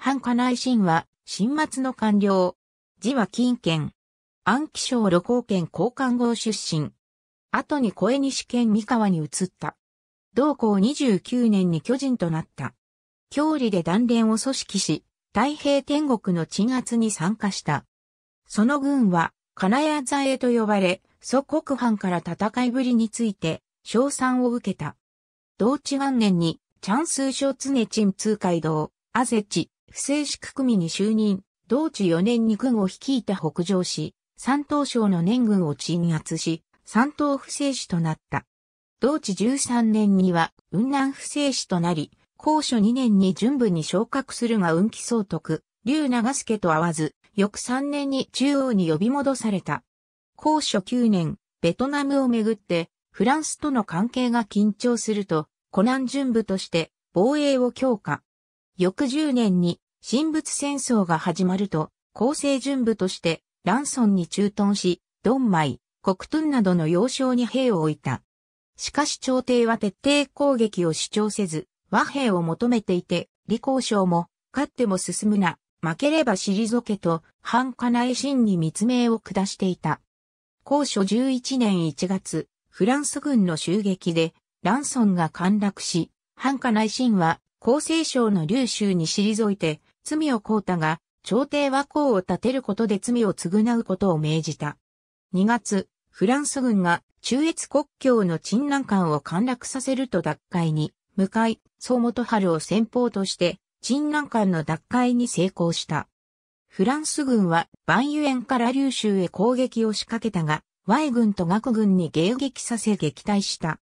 反家内親は、新末の官僚。字は金券。暗記省旅行県交換号出身。後に小江西県三河に移った。同校29年に巨人となった。郷里で断連を組織し、太平天国の鎮圧に参加した。その軍は、金谷座へと呼ばれ、祖国藩から戦いぶりについて、賞賛を受けた。同治元年に、チャンスーショツ諸常鎮通海道、アゼチ、不正式組に就任、同治4年に軍を率いて北上し、山東省の年軍を鎮圧し、山東不正使となった。同治13年には雲南不正使となり、高所2年に準部に昇格するが運気総督、竜長助と会わず、翌3年に中央に呼び戻された。高所9年、ベトナムをめぐって、フランスとの関係が緊張すると、湖南準部として防衛を強化。翌10年に、神仏戦争が始まると、構成準部として、ランソンに駐屯し、ドンマイ、コクトゥンなどの要衝に兵を置いた。しかし朝廷は徹底攻撃を主張せず、和平を求めていて、李光省も、勝っても進むな、負ければ退けと、反カナエ真に密命を下していた。高所11年1月、フランス軍の襲撃で、ランソンが陥落し、反カナエ真は厚生省の劉州に退いて、罪をこうたが、朝廷は功を立てることで罪を償うことを命じた。2月、フランス軍が中越国境の鎮南艦を陥落させると脱会に、向かい、総元春を先方として、鎮南艦の脱会に成功した。フランス軍は万有園から琉州へ攻撃を仕掛けたが、Y 軍と学軍に迎撃させ撃退した。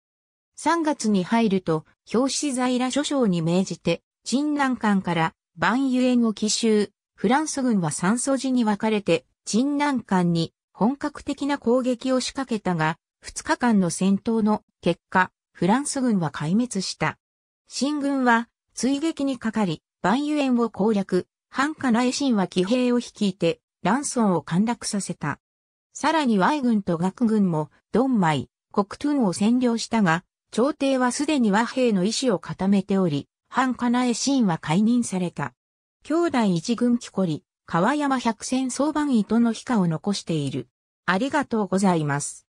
3月に入ると、表紙在ら諸将に命じて、陳南艦から万有園を奇襲。フランス軍は三素寺に分かれて、陳南艦に本格的な攻撃を仕掛けたが、2日間の戦闘の結果、フランス軍は壊滅した。新軍は追撃にかかり、万有園を攻略、反華内心は騎兵を率いて、ランソンを陥落させた。さらに Y 軍と学軍も、ドンマイ、国トゥンを占領したが、朝廷はすでに和平の意思を固めており、反かなえ真は解任された。兄弟一軍木こり、川山百戦相番糸の皮下を残している。ありがとうございます。